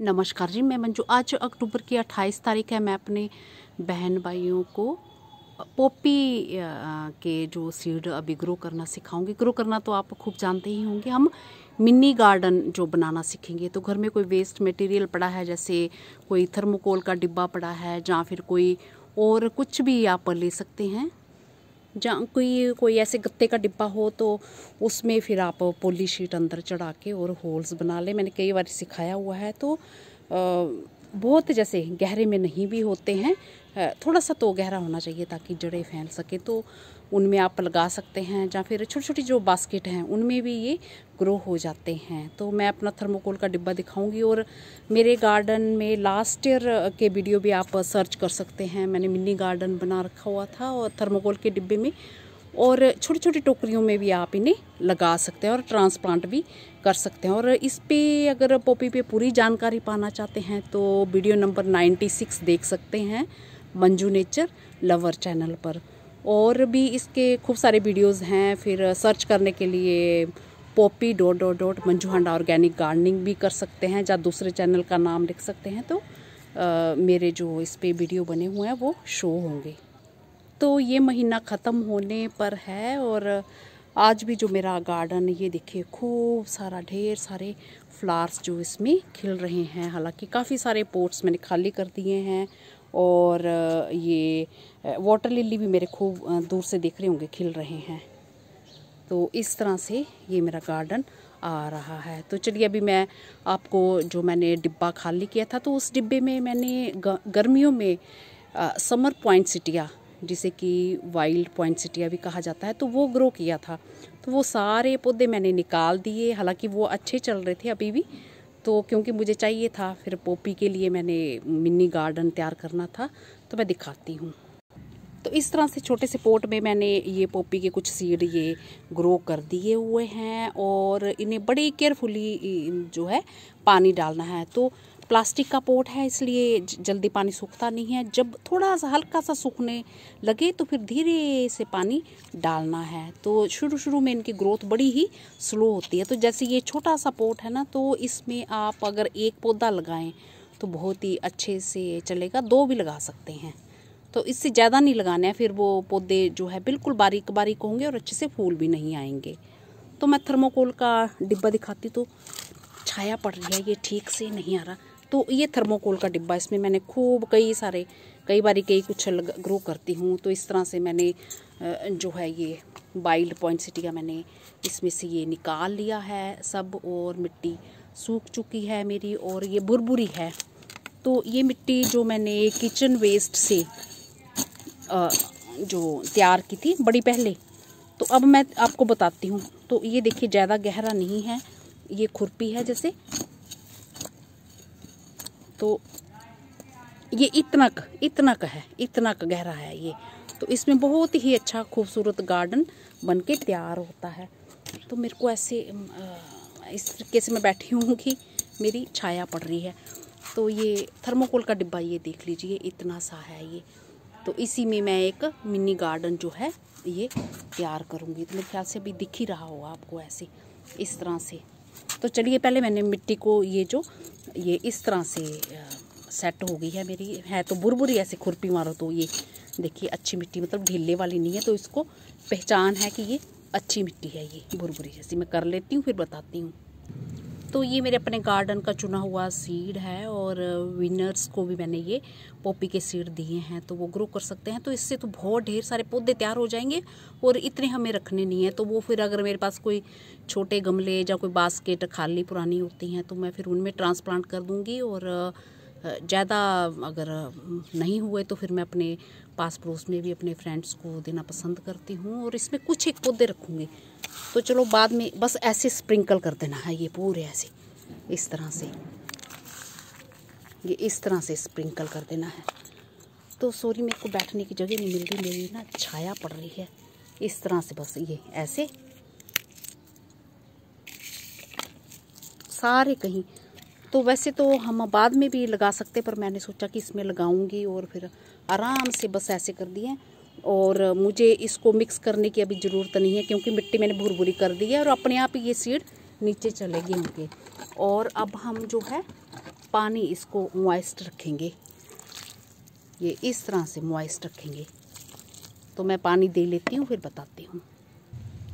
नमस्कार जी मैं मंजू आज अक्टूबर की 28 तारीख है मैं अपने बहन भाइयों को पोपी के जो सीड अभी ग्रो करना सिखाऊंगी ग्रो करना तो आप खूब जानते ही होंगे हम मिनी गार्डन जो बनाना सीखेंगे तो घर में कोई वेस्ट मटेरियल पड़ा है जैसे कोई थर्मोकोल का डिब्बा पड़ा है या फिर कोई और कुछ भी आप ले सकते हैं जहाँ कोई कोई ऐसे गत्ते का डिब्बा हो तो उसमें फिर आप पोली शीट अंदर चढ़ा के और होल्स बना लें मैंने कई बार सिखाया हुआ है तो आ, बहुत जैसे गहरे में नहीं भी होते हैं थोड़ा सा तो गहरा होना चाहिए ताकि जड़ें फैल सके तो उनमें आप लगा सकते हैं या फिर छोटी छोटी जो बास्केट हैं उनमें भी ये ग्रो हो जाते हैं तो मैं अपना थर्मोकोल का डिब्बा दिखाऊंगी और मेरे गार्डन में लास्ट ईयर के वीडियो भी आप सर्च कर सकते हैं मैंने मिनी गार्डन बना रखा हुआ था और थर्मोकोल के डिब्बे में और छोटी छोटी टोकरियों में भी आप इन्हें लगा सकते हैं और ट्रांसप्लांट भी कर सकते हैं और इस पे अगर पॉपी पे पूरी जानकारी पाना चाहते हैं तो वीडियो नंबर 96 देख सकते हैं मंजू नेचर लवर चैनल पर और भी इसके खूब सारे वीडियोस हैं फिर सर्च करने के लिए poppy dot dot dot Manju Handa organic gardening भी कर सकते हैं या दूसरे चैनल का नाम लिख सकते हैं तो आ, मेरे जो इस पर वीडियो बने हुए हैं वो शो होंगे तो ये महीना ख़त्म होने पर है और आज भी जो मेरा गार्डन ये देखिए खूब सारा ढेर सारे फ्लावर्स जो इसमें खिल रहे हैं हालांकि काफ़ी सारे पोर्ट्स मैंने खाली कर दिए हैं और ये वाटर लिली भी मेरे खूब दूर से देख रहे होंगे खिल रहे हैं तो इस तरह से ये मेरा गार्डन आ रहा है तो चलिए अभी मैं आपको जो मैंने डिब्बा खाली किया था तो उस डिब्बे में मैंने गर्मियों में समर पॉइंट सिटिया जिसे कि वाइल्ड पॉइंट सिटिया भी कहा जाता है तो वो ग्रो किया था तो वो सारे पौधे मैंने निकाल दिए हालांकि वो अच्छे चल रहे थे अभी भी तो क्योंकि मुझे चाहिए था फिर पोपी के लिए मैंने मिनी गार्डन तैयार करना था तो मैं दिखाती हूँ तो इस तरह से छोटे से पोट में मैंने ये पोपी के कुछ सीड ये ग्रो कर दिए हुए हैं और इन्हें बड़े केयरफुली जो है पानी डालना है तो प्लास्टिक का पोट है इसलिए जल्दी पानी सूखता नहीं है जब थोड़ा सा हल्का सा सूखने लगे तो फिर धीरे से पानी डालना है तो शुरू शुरू में इनकी ग्रोथ बड़ी ही स्लो होती है तो जैसे ये छोटा सा पोट है ना तो इसमें आप अगर एक पौधा लगाएं तो बहुत ही अच्छे से चलेगा दो भी लगा सकते हैं तो इससे ज़्यादा नहीं लगाना है फिर वो पौधे जो है बिल्कुल बारीक बारीक होंगे और अच्छे से फूल भी नहीं आएंगे तो मैं थर्मोकोल का डिब्बा दिखाती तो छाया पड़ रही है ये ठीक से नहीं आ रहा तो ये थर्मोकोल का डिब्बा इसमें मैंने खूब कई सारे कई बारी कई कुछ ग्रो करती हूँ तो इस तरह से मैंने जो है ये बाइल्ड पॉइंट सिटिया मैंने इसमें से ये निकाल लिया है सब और मिट्टी सूख चुकी है मेरी और ये बुरबुरी है तो ये मिट्टी जो मैंने किचन वेस्ट से जो तैयार की थी बड़ी पहले तो अब मैं आपको बताती हूँ तो ये देखिए ज़्यादा गहरा नहीं है ये खुरपी है जैसे तो ये इतना इतना का है इतना का गहरा है ये तो इसमें बहुत ही अच्छा खूबसूरत गार्डन बन के तैयार होता है तो मेरे को ऐसे इस तरीके से मैं बैठी हूँ कि मेरी छाया पड़ रही है तो ये थर्मोकोल का डिब्बा ये देख लीजिए इतना सा है ये तो इसी में मैं एक मिनी गार्डन जो है ये तैयार करूँगी तो मेरे ख्याल से अभी दिख ही रहा होगा आपको ऐसे इस तरह से तो चलिए पहले मैंने मिट्टी को ये जो ये इस तरह से सेट हो गई है मेरी है तो बुर बुरी ऐसे खुरपी मारो तो ये देखिए अच्छी मिट्टी मतलब ढीले वाली नहीं है तो इसको पहचान है कि ये अच्छी मिट्टी है ये बुर बुरी जैसी मैं कर लेती हूँ फिर बताती हूँ तो ये मेरे अपने गार्डन का चुना हुआ सीड है और विनर्स को भी मैंने ये पॉपी के सीड दिए हैं तो वो ग्रो कर सकते हैं तो इससे तो बहुत ढेर सारे पौधे तैयार हो जाएंगे और इतने हमें रखने नहीं हैं तो वो फिर अगर मेरे पास कोई छोटे गमले या कोई बास्केट खाली पुरानी होती हैं तो मैं फिर उनमें ट्रांसप्लांट कर दूँगी और ज़्यादा अगर नहीं हुए तो फिर मैं अपने पास पड़ोस में भी अपने फ्रेंड्स को देना पसंद करती हूँ और इसमें कुछ एक पौधे रखूँगी तो चलो बाद में बस ऐसे स्प्रिंकल कर देना है हाँ, ये पूरे ऐसे इस तरह से ये इस तरह से स्प्रिंकल कर देना है तो सॉरी मेरे को बैठने की जगह नहीं मिल रही मेरी ना छाया पड़ रही है इस तरह से बस ये ऐसे सारे कहीं तो वैसे तो हम बाद में भी लगा सकते पर मैंने सोचा कि इसमें लगाऊंगी और फिर आराम से बस ऐसे कर दिए और मुझे इसको मिक्स करने की अभी ज़रूरत नहीं है क्योंकि मिट्टी मैंने भूर भूरी कर दी है और अपने आप ये सीड नीचे चले गेहूँ और अब हम जो है पानी इसको मॉइस्ट रखेंगे ये इस तरह से मॉइस्ट रखेंगे तो मैं पानी दे लेती हूँ फिर बताती हूँ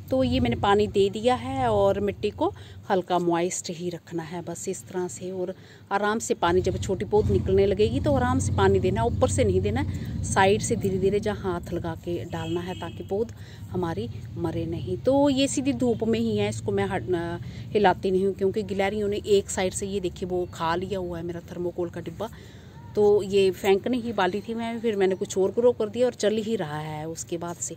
तो ये मैंने पानी दे दिया है और मिट्टी को हल्का मॉइस्ट ही रखना है बस इस तरह से और आराम से पानी जब छोटी पौध निकलने लगेगी तो आराम से पानी देना ऊपर से नहीं देना साइड से धीरे धीरे जहाँ हाथ लगा के डालना है ताकि पौध हमारी मरे नहीं तो ये सीधी धूप में ही है इसको मैं हिलाती नहीं हूँ क्योंकि गिलहरियों ने एक साइड से ये देखिए वो खा लिया हुआ है मेरा थर्मोकोल का डिब्बा तो ये फेंकने ही वाली थी मैं फिर मैंने कुछ और ग्रो कर दिया और चल ही रहा है उसके बाद से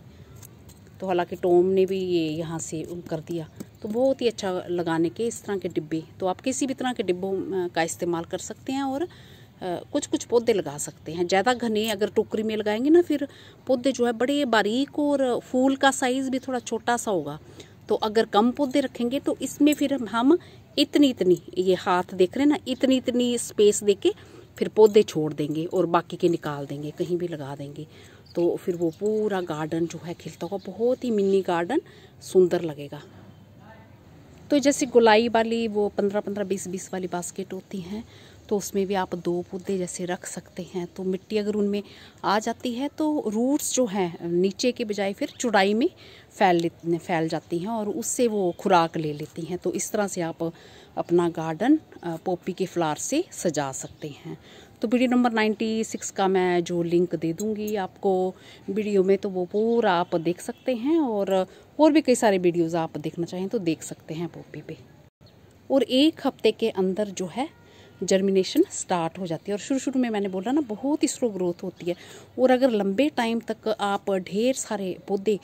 तो हालांकि टोम ने भी ये यहाँ से कर दिया तो बहुत ही अच्छा लगाने के इस तरह के डिब्बे तो आप किसी भी तरह के डिब्बों का इस्तेमाल कर सकते हैं और कुछ कुछ पौधे लगा सकते हैं ज़्यादा घने अगर टोकरी में लगाएंगे ना फिर पौधे जो है बड़े बारीक और फूल का साइज़ भी थोड़ा छोटा सा होगा तो अगर कम पौधे रखेंगे तो इसमें फिर हम इतनी इतनी ये हाथ देख रहे हैं ना इतनी इतनी स्पेस दे के फिर पौधे छोड़ देंगे और बाकी के निकाल देंगे कहीं भी लगा देंगे तो फिर वो पूरा गार्डन जो है खिलता होगा बहुत ही मिनी गार्डन सुंदर लगेगा तो जैसे गुलाई वाली वो पंद्रह पंद्रह बीस बीस वाली बास्केट होती हैं तो उसमें भी आप दो पौधे जैसे रख सकते हैं तो मिट्टी अगर उनमें आ जाती है तो रूट्स जो हैं नीचे के बजाय फिर चुड़ाई में फैल फैल जाती हैं और उससे वो खुराक ले लेती हैं तो इस तरह से आप अपना गार्डन पोपी के फ्लावर से सजा सकते हैं तो वीडियो नंबर 96 का मैं जो लिंक दे दूँगी आपको वीडियो में तो वो पूरा आप देख सकते हैं और और भी कई सारे वीडियोज़ आप देखना चाहें तो देख सकते हैं पोपी पे और एक हफ्ते के अंदर जो है जर्मिनेशन स्टार्ट हो जाती है और शुरू शुरू में मैंने बोला ना बहुत ही स्लो ग्रोथ होती है और अगर लंबे टाइम तक आप ढेर सारे पौधे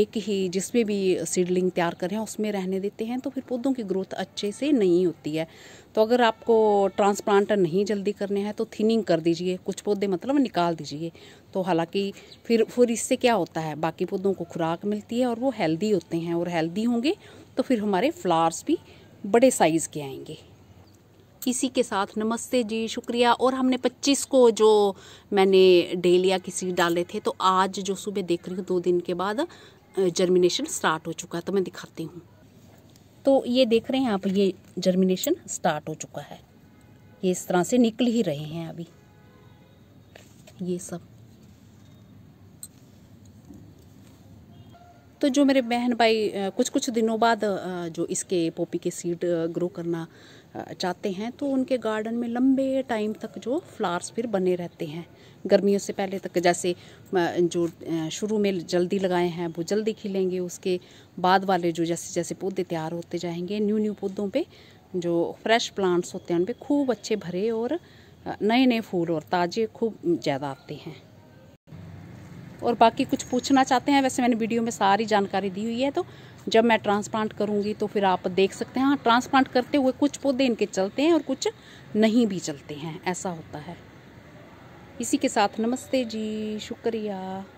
एक ही जिसमें भी सीडलिंग तैयार कर रहे हैं उसमें रहने देते हैं तो फिर पौधों की ग्रोथ अच्छे से नहीं होती है तो अगर आपको ट्रांसप्लांट नहीं जल्दी करने हैं तो थिनिंग कर दीजिए कुछ पौधे मतलब निकाल दीजिए तो हालांकि फिर फिर इससे क्या होता है बाकी पौधों को खुराक मिलती है और वो हेल्दी होते हैं और हेल्दी होंगे तो फिर हमारे फ्लावर्स भी बड़े साइज़ के आएंगे किसी के साथ नमस्ते जी शुक्रिया और हमने 25 को जो मैंने डेलिया की सीड डाले थे तो आज जो सुबह देख रही हूँ दो दिन के बाद जर्मिनेशन स्टार्ट हो चुका है तो मैं दिखाती हूँ तो ये देख रहे हैं आप ये जर्मिनेशन स्टार्ट हो चुका है ये इस तरह से निकल ही रहे हैं अभी ये सब तो जो मेरे बहन भाई कुछ कुछ दिनों बाद जो इसके पोपी के सीड ग्रो करना चाहते हैं तो उनके गार्डन में लंबे टाइम तक जो फ्लावर्स फिर बने रहते हैं गर्मियों से पहले तक जैसे जो शुरू में जल्दी लगाए हैं वो जल्दी खिलेंगे उसके बाद वाले जो जैसे जैसे पौधे तैयार होते जाएंगे न्यू न्यू पौधों पे जो फ्रेश प्लांट्स होते हैं उन पर खूब अच्छे भरे और नए नए फूल और ताज़े खूब ज़्यादा आते हैं और बाकी कुछ पूछना चाहते हैं वैसे मैंने वीडियो में सारी जानकारी दी हुई है तो जब मैं ट्रांसप्लांट करूँगी तो फिर आप देख सकते हैं हाँ ट्रांसप्लांट करते हुए कुछ पौधे इनके चलते हैं और कुछ नहीं भी चलते हैं ऐसा होता है इसी के साथ नमस्ते जी शुक्रिया